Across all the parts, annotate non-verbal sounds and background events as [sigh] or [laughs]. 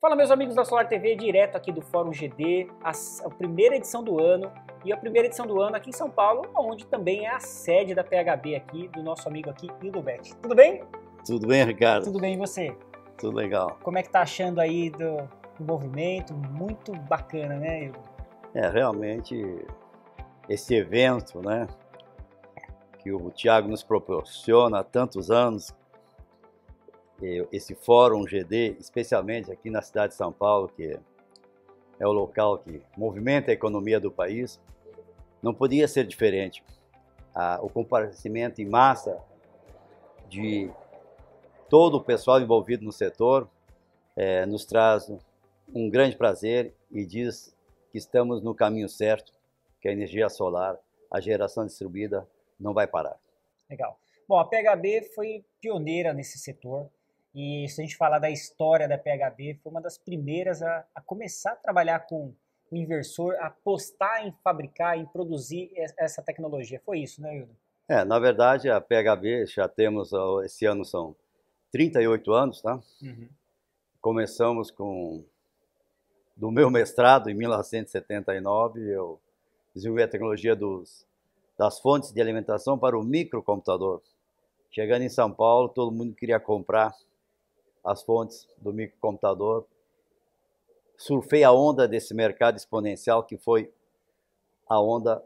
Fala meus amigos da Solar TV, direto aqui do Fórum GD, a, a, primeira edição do ano e a primeira edição do ano aqui em São Paulo, onde também é a sede da PHB aqui, do nosso amigo aqui, Hildobert. Tudo bem? Tudo bem, Ricardo. Tudo bem e você? Tudo legal. Como é que tá achando aí do, do movimento? Muito bacana, né, Hildo? É, realmente, esse evento, né, que o Tiago nos proporciona há tantos anos, eh, esse Fórum GD, especialmente aqui na cidade de São Paulo, que é o local que movimenta a economia do país, não podia ser diferente. o comparecimento em massa de todo o pessoal envolvido no setor eh, nos traz um grande prazer e diz que estamos no caminho certo, que a energia solar, a geração distribuída, não vai parar. Legal. Bom, a PHB foi pioneira nesse setor, e se a gente falar da história da PHD, foi uma das primeiras a, a começar a trabalhar com o inversor, a apostar em fabricar, e produzir essa tecnologia. Foi isso, né, Hildo? É, na verdade, a PHB já temos, esse ano são 38 anos, tá? Uhum. Começamos com, do meu mestrado em 1979, eu desenvolvi a tecnologia dos, das fontes de alimentação para o microcomputador. Chegando em São Paulo, todo mundo queria comprar as fontes do microcomputador. Surfei a onda desse mercado exponencial que foi a onda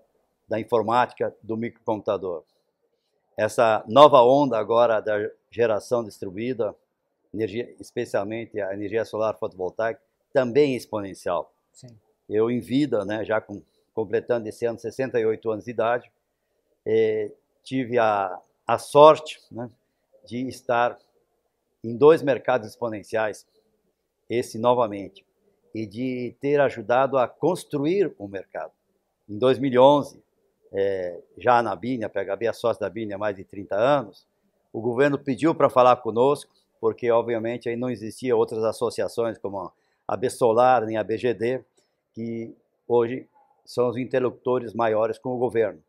da informática do microcomputador. Essa nova onda agora da geração distribuída, energia, especialmente a energia solar fotovoltaica, também é exponencial. Sim. Eu em vida, né, já com, completando esse ano 68 anos de idade, eh, tive a, a sorte né, de estar em dois mercados exponenciais, esse novamente, e de ter ajudado a construir o um mercado. Em 2011, é, já na Bini, a PHB é sócia da Bine há mais de 30 anos, o governo pediu para falar conosco, porque obviamente aí não existia outras associações como a Bessolar nem a BGD, que hoje são os interlocutores maiores com o governo.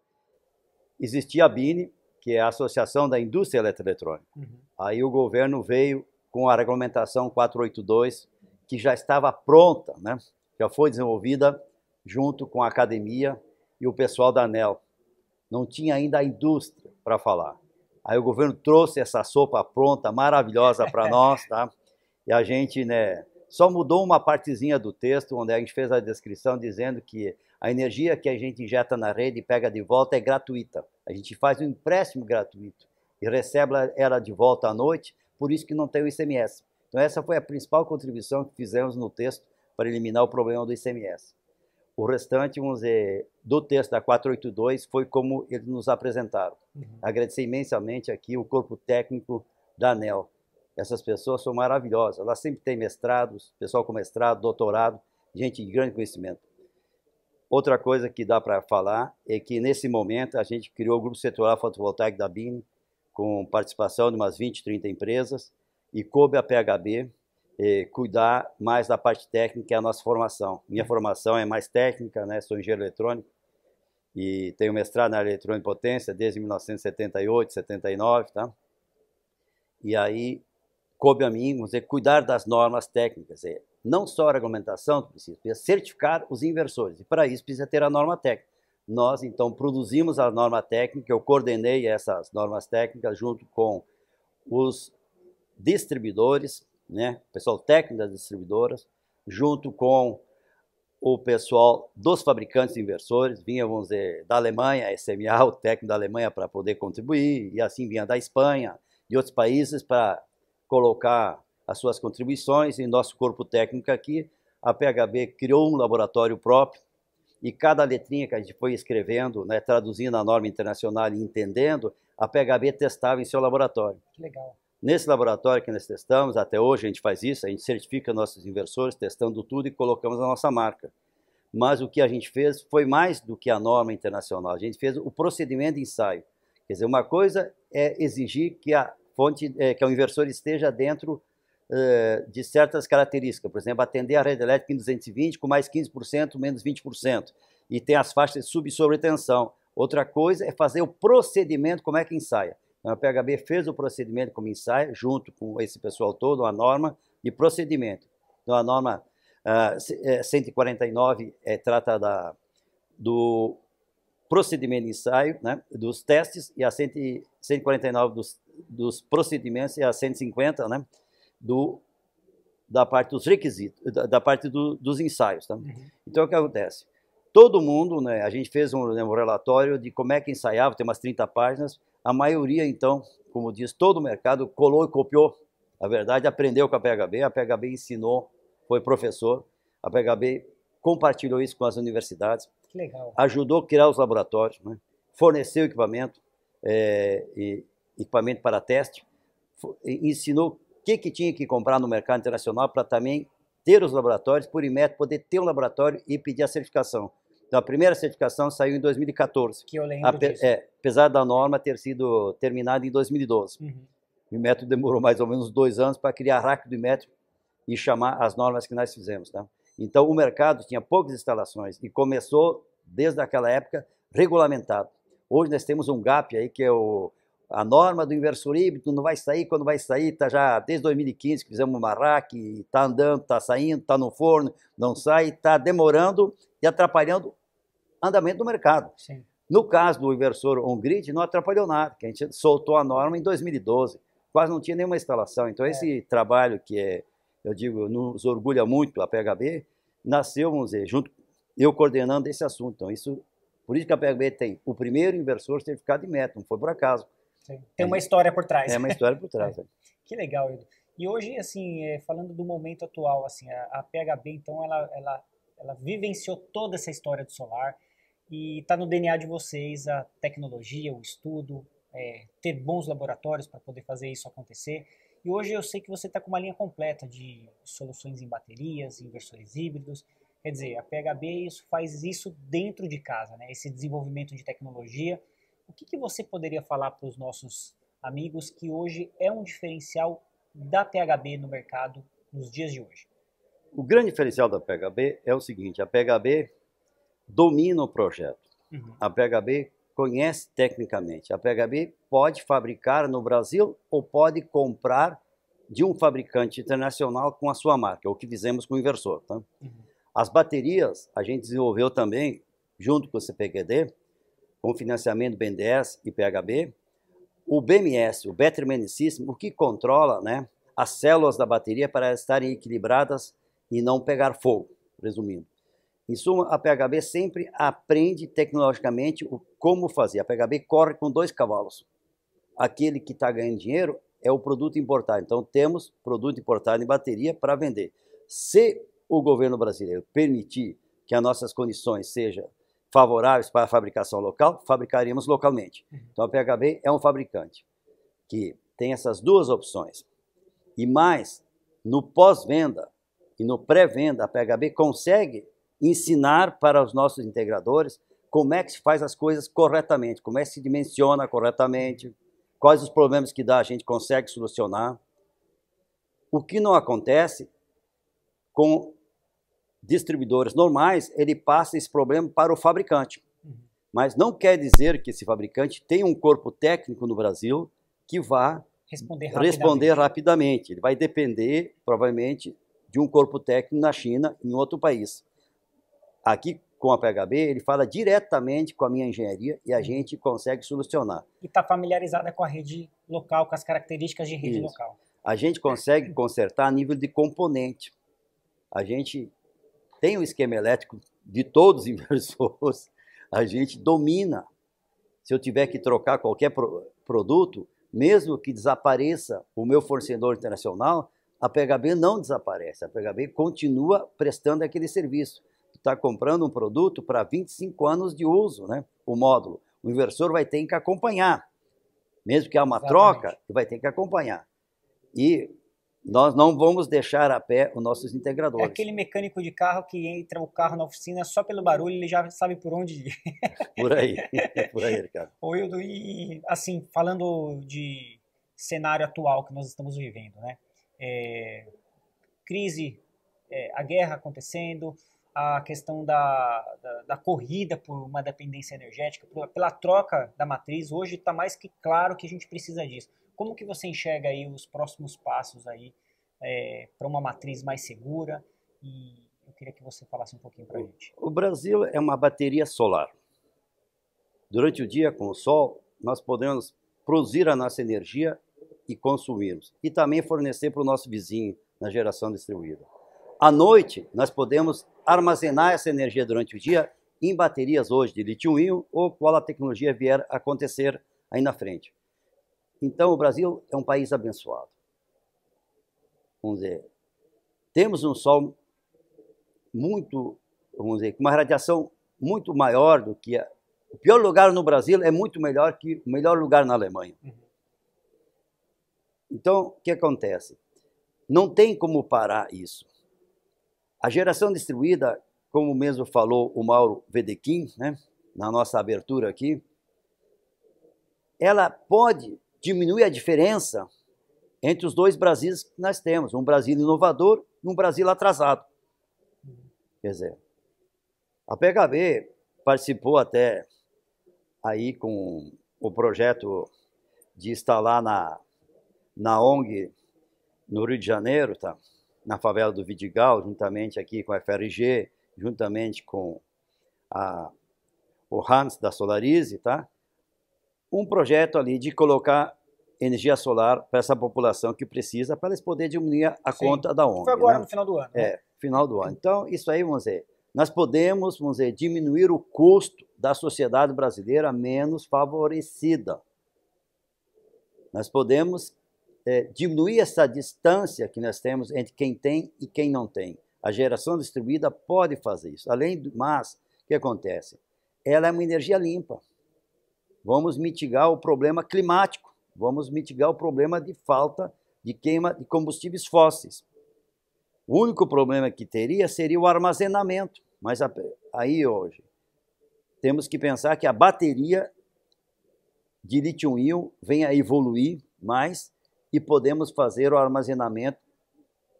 Existia a Bini, que é a Associação da Indústria Eletroeletrônica. Uhum. Aí o governo veio com a regulamentação 482, que já estava pronta, né? já foi desenvolvida junto com a academia e o pessoal da ANEL. Não tinha ainda a indústria para falar. Aí o governo trouxe essa sopa pronta, maravilhosa para [laughs] nós, tá? E a gente, né, só mudou uma partezinha do texto, onde a gente fez a descrição dizendo que a energia que a gente injeta na rede e pega de volta é gratuita. A gente faz um empréstimo gratuito e recebe ela de volta à noite, por isso que não tem o ICMS. Então essa foi a principal contribuição que fizemos no texto para eliminar o problema do ICMS. O restante, vamos dizer, do texto da 482 foi como eles nos apresentaram. Uhum. Agradecer imensamente aqui o corpo técnico da ANEL. Essas pessoas são maravilhosas. Elas sempre têm mestrados, pessoal com mestrado, doutorado, gente de grande conhecimento. Outra coisa que dá para falar é que, nesse momento, a gente criou o Grupo Setorial Fotovoltaico da BIM, com participação de umas 20, 30 empresas, e coube a PHB eh, cuidar mais da parte técnica, que é a nossa formação. Minha formação é mais técnica, né? sou engenheiro eletrônico, e tenho mestrado na eletrônica e potência desde 1978, 79, tá? E aí coube a mim dizer, cuidar das normas técnicas. Dizer, é, não só a regulamentação, precisa, precisa certificar os inversores. E para isso precisa ter a norma técnica. Nós, então, produzimos a norma técnica, eu coordenei essas normas técnicas junto com os distribuidores, né, o pessoal técnico das distribuidoras, junto com o pessoal dos fabricantes inversores, vinha, vamos dizer, da Alemanha, a SMA, o técnico da Alemanha para poder contribuir, e assim vinha da Espanha, e outros países para colocar as suas contribuições em nosso corpo técnico aqui. A PHB criou um laboratório próprio e cada letrinha que a gente foi escrevendo, né, traduzindo a norma internacional e entendendo, a PHB testava em seu laboratório. Que legal. Nesse laboratório que nós testamos, até hoje a gente faz isso, a gente certifica nossos inversores, testando tudo e colocamos a nossa marca. Mas o que a gente fez foi mais do que a norma internacional, a gente fez o procedimento de ensaio. Quer dizer, uma coisa é exigir que a fonte, é, que é o inversor esteja dentro é, de certas características. Por exemplo, atender a rede elétrica em 220 com mais 15%, menos 20%. E tem as faixas de sub e sobretensão. Outra coisa é fazer o procedimento, como é que ensaia. Então, a PHB fez o procedimento como ensaio, junto com esse pessoal todo, uma norma de procedimento. Então, a norma uh, ah, 149 é, é, trata da, do procedimento de ensaio, né, dos testes, e a 100, 149 dos dos procedimentos é e a 150, né? Do, da parte dos requisitos, da, da parte do, dos ensaios. Tá? Uhum. Então, o que acontece? Todo mundo, né, a gente fez um, né, um relatório de como é que ensaiava, tem umas 30 páginas. A maioria, então, como diz todo o mercado, colou e copiou. A verdade, aprendeu com a PHB, a PHB ensinou, foi professor. A PHB compartilhou isso com as universidades. Legal. Ajudou a criar os laboratórios, né? forneceu equipamento é, e equipamento para teste, ensinou o que, que tinha que comprar no mercado internacional para também ter os laboratórios, por IMET poder ter um laboratório e pedir a certificação. Então, a primeira certificação saiu em 2014. Que eu lembro ape, é, apesar da norma ter sido terminada em 2012. Uhum. O IMET demorou mais ou menos dois anos para criar a RAC do IMET e chamar as normas que nós fizemos. Tá? Então, o mercado tinha poucas instalações e começou, desde aquela época, regulamentado. Hoje nós temos um GAP aí, que é o a norma do híbrido não vai sair quando vai sair, Está já desde 2015 que fizemos uma RAC, está andando, está saindo, está no forno, não sai, está demorando e atrapalhando o andamento do mercado. Sim. No caso do inversor on-grid, não atrapalhou nada, porque a gente soltou a norma em 2012, quase não tinha nenhuma instalação. Então, é. esse trabalho que é, eu digo, nos orgulha muito a PHB, nasceu, vamos dizer, junto eu coordenando esse assunto. Então, isso, por isso que a PHB tem o primeiro inversor certificado de meta, não foi por acaso. É. Tem uma história por trás. [laughs] É uma história por trás. Que legal, Edu. E hoje, assim, é, falando do momento atual, assim, a, a PHB, então, ela, ela, ela vivenciou toda essa história do solar e está no DNA de vocês a tecnologia, o estudo, é, ter bons laboratórios para poder fazer isso acontecer. E hoje eu sei que você está com uma linha completa de soluções em baterias, inversores híbridos. Quer dizer, a PHB isso, faz isso dentro de casa, né? esse desenvolvimento de tecnologia o que, que você poderia falar para os nossos amigos que hoje é um diferencial da PHB no mercado nos dias de hoje? O grande diferencial da PHB é o seguinte: a PHB domina o projeto. Uhum. A PHB conhece tecnicamente. A PHB pode fabricar no Brasil ou pode comprar de um fabricante internacional com a sua marca, o que fizemos com o Inversor. Tá? Uhum. As baterias a gente desenvolveu também, junto com o CPQD, com financiamento BN10 e PHB, o BMS, o management system, o que controla né, as células da bateria para estarem equilibradas e não pegar fogo, resumindo. Em suma, a PHB sempre aprende tecnologicamente o como fazer. A PHB corre com dois cavalos. Aquele que está ganhando dinheiro é o produto importado. Então, temos produto importado em bateria para vender. Se o governo brasileiro permitir que as nossas condições sejam favoráveis para a fabricação local, fabricaríamos localmente. Uhum. Então a PHB é um fabricante que tem essas duas opções. E mais, no pós-venda e no pré-venda, a PHB consegue ensinar para os nossos integradores como é que se faz as coisas corretamente, como é que se dimensiona corretamente, quais os problemas que dá a gente consegue solucionar. O que não acontece com distribuidores normais, ele passa esse problema para o fabricante. Uhum. Mas não quer dizer que esse fabricante tenha um corpo técnico no Brasil que vá responder rapidamente. responder rapidamente. Ele vai depender, provavelmente, de um corpo técnico na China, em outro país. Aqui, com a PHB, ele fala diretamente com a minha engenharia e a uhum. gente consegue solucionar. E está familiarizada com a rede local, com as características de rede Isso. local. A gente consegue consertar a nível de componente. A gente tem um esquema elétrico de todos os [laughs] inversores, a gente domina. Se eu tiver que trocar qualquer pro produto, mesmo que desapareça o meu fornecedor internacional, a PHB não desaparece, a PHB continua prestando aquele serviço. Tu está comprando um produto para 25 anos de uso, né? o módulo. O inversor vai ter que acompanhar. Mesmo que há uma Exatamente. troca, vai ter que acompanhar. E nós não vamos deixar a pé os nossos é integradores. É aquele mecânico de carro que entra o carro na oficina só pelo barulho, ele já sabe por onde ir. [laughs] por aí, [laughs] por aí, Ricardo. Ô, Hildo, e assim, falando de cenário atual que nós estamos vivendo, né? É, crise, é, a guerra acontecendo, a questão da, da, da, corrida por uma dependência energética, pela troca da matriz, hoje está mais que claro que a gente precisa disso. Como que você enxerga aí os próximos passos aí é, para uma matriz mais segura? E eu queria que você falasse um pouquinho para a gente. O Brasil é uma bateria solar. Durante o dia, com o sol, nós podemos produzir a nossa energia e consumirmos. E também fornecer para o nosso vizinho na geração distribuída. À noite, nós podemos armazenar essa energia durante o dia em baterias hoje de litio íon ou qual a tecnologia vier acontecer aí na frente. Então, o Brasil é um país abençoado. Vamos dizer, temos um sol muito, vamos dizer, com uma radiação muito maior do que a, o pior lugar no Brasil é muito melhor que o melhor lugar na Alemanha. Uhum. Então, o que acontece? Não tem como parar isso. A geração distribuída, como mesmo falou o Mauro Vedequim, né, na nossa abertura aqui, ela pode diminui a diferença entre os dois Brasis que nós temos, um Brasil inovador e um Brasil atrasado. Quer dizer, a PHB participou até aí com o projeto de instalar na, na ONG no Rio de Janeiro, tá? na favela do Vidigal, juntamente aqui com a FRG, juntamente com a, o Hans da Solarize, tá? um projeto ali de colocar energia solar para essa população que precisa, para eles poderem diminuir a Sim. conta da ONG. Foi agora, né? no final do ano. Né? É, final do ano. Então, isso aí, vamos dizer, nós podemos, vamos dizer, diminuir o custo da sociedade brasileira menos favorecida. Nós podemos é, diminuir essa distância que nós temos entre quem tem e quem não tem. A geração distribuída pode fazer isso. Além do mas, o que acontece? Ela é uma energia limpa vamos mitigar o problema climático, vamos mitigar o problema de falta de queima de combustíveis fósseis. O único problema que teria seria o armazenamento, mas aí hoje temos que pensar que a bateria de lítio-íon vem a evoluir mais e podemos fazer o armazenamento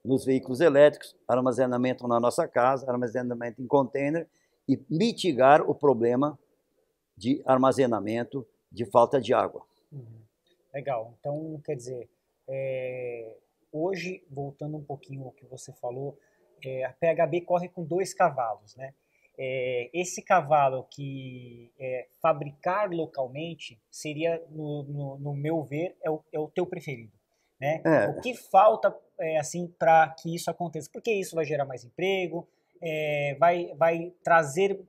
nos veículos elétricos, armazenamento na nossa casa, armazenamento em container e mitigar o problema de armazenamento de falta de água. Uhum. Legal. Então, quer dizer, é, hoje, voltando um pouquinho ao que você falou, é, a PHB corre com dois cavalos, né? É, esse cavalo que é, fabricar localmente seria, no, no, no meu ver, é o, é o, teu preferido. Né? É. O que falta é, assim para que isso aconteça? Porque isso vai gerar mais emprego, é, vai, vai trazer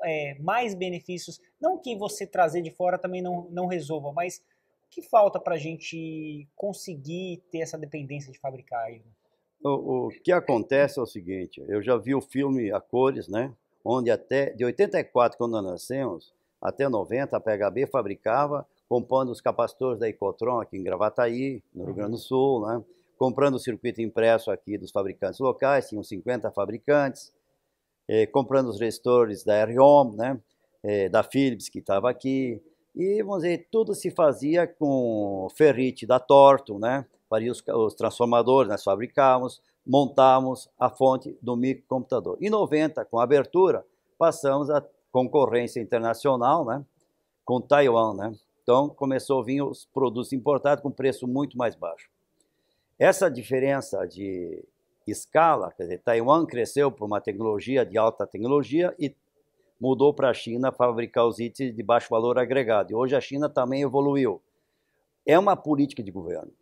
mais benefícios não que você trazer de fora também não, não resolva, mas o que falta para a gente conseguir ter essa dependência de fabricar? Aí? O, o que acontece é o seguinte, eu já vi o filme A Cores, né? onde até de 84, quando nós nascemos, até 90, a PHB fabricava, comprando os capacitores da Ecotron aqui em Gravataí, no Rio Grande do uhum. Sul, né? comprando o circuito impresso aqui dos fabricantes locais, tinham 50 fabricantes, eh, comprando os resistores da ROM, né? é, da Philips, que estava aqui. E, vamos dizer, tudo se fazia com ferrite da Torto, né? Faria os, os transformadores, nós fabricávamos, montávamos a fonte do microcomputador. Em 90, com a abertura, passamos a concorrência internacional, né? Com Taiwan, né? Então, começou a vir os produtos importados com preço muito mais baixo. Essa diferença de escala, quer dizer, Taiwan cresceu por uma tecnologia de alta tecnologia e mudou para a China fabricar os itens de baixo valor agregado. E hoje a China também evoluiu. É uma política de governo.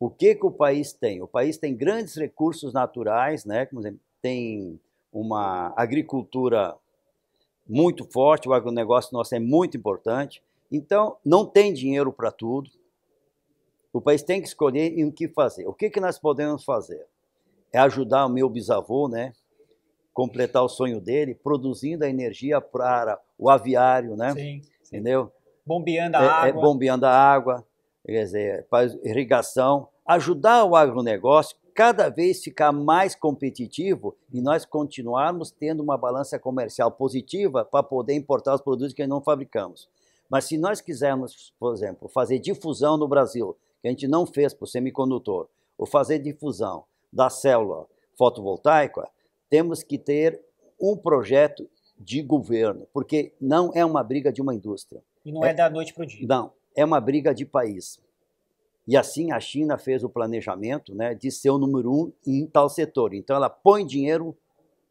O que, que o país tem? O país tem grandes recursos naturais, né? Como exemplo, tem uma agricultura muito forte, o agronegócio nosso é muito importante. Então, não tem dinheiro para tudo. O país tem que escolher em o que fazer. O que, que nós podemos fazer? É ajudar o meu bisavô, né? completar o sonho dele, produzindo a energia para o aviário, né? Sim. Entendeu? Bombeando a é, é água. É, bombeando a água, quer dizer, irrigação, ajudar o agronegócio cada vez ficar mais competitivo e nós continuarmos tendo uma balança comercial positiva para poder importar os produtos que não fabricamos. Mas se nós quisermos, por exemplo, fazer difusão no Brasil, que a gente não fez para o semicondutor, ou fazer difusão da célula fotovoltaica, temos que ter um projeto de governo, porque não é uma briga de uma indústria. E não é, é da noite para o dia. Não, é uma briga de país. E assim a China fez o planejamento né, de ser o número um em tal setor. Então ela põe dinheiro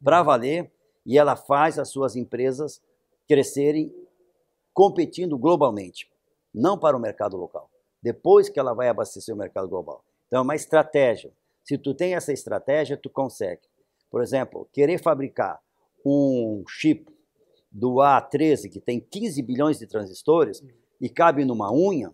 para valer e ela faz as suas empresas crescerem competindo globalmente, não para o mercado local. Depois que ela vai abastecer o mercado global. Então é uma estratégia. Se tu tem essa estratégia, tu consegue. Por exemplo, querer fabricar um chip do A13 que tem 15 bilhões de transistores e cabe numa unha,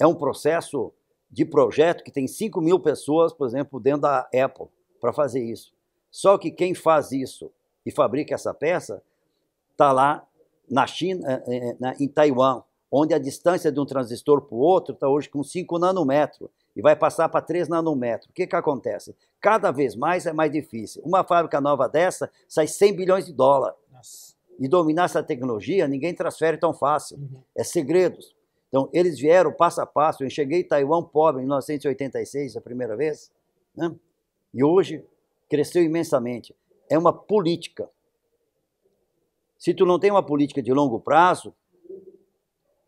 é um processo de projeto que tem 5 mil pessoas, por exemplo, dentro da Apple para fazer isso. Só que quem faz isso e fabrica essa peça está lá na China, eh, eh, em Taiwan, onde a distância de um transistor para o outro está hoje com 5 nanômetros e vai passar para 3 nanômetros. O que, que acontece? Cada vez mais é mais difícil. Uma fábrica nova dessa sai 100 bilhões de dólares. E dominar essa tecnologia, ninguém transfere tão fácil. Uhum. É segredos. Então, eles vieram passo a passo. Eu cheguei em Taiwan pobre em 1986, a primeira vez. Né? E hoje cresceu imensamente. É uma política. Se tu não tem uma política de longo prazo,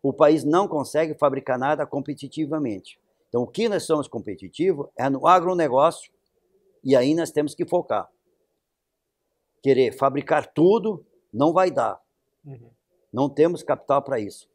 o país não consegue fabricar nada competitivamente. Então, o que nós somos competitivos é no agronegócio e aí nós temos que focar. Querer fabricar tudo não vai dar. Uhum. Não temos capital para isso.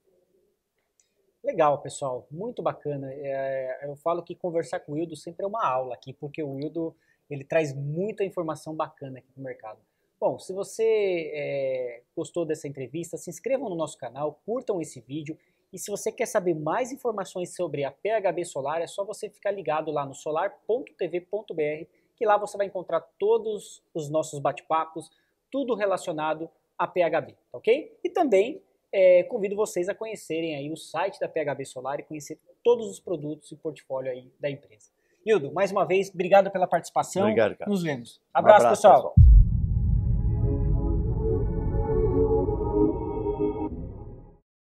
Legal, pessoal. Muito bacana. É, eu falo que conversar com o Wildo sempre é uma aula aqui, porque o Wildo ele traz muita informação bacana aqui para o mercado. Bom, se você é, gostou dessa entrevista, se inscrevam no nosso canal, curtam esse vídeo e se você quer saber mais informações sobre a PHB Solar, é só você ficar ligado lá no solar.tv.br, que lá você vai encontrar todos os nossos bate-papos, tudo relacionado a PHB, tá ok? E também é, convido vocês a conhecerem aí o site da PHB Solar e conhecer todos os produtos e portfólio aí da empresa. Hildo, mais uma vez, obrigado pela participação. Obrigado, cara. Nos vemos. Abraço, um abraço pessoal. pessoal.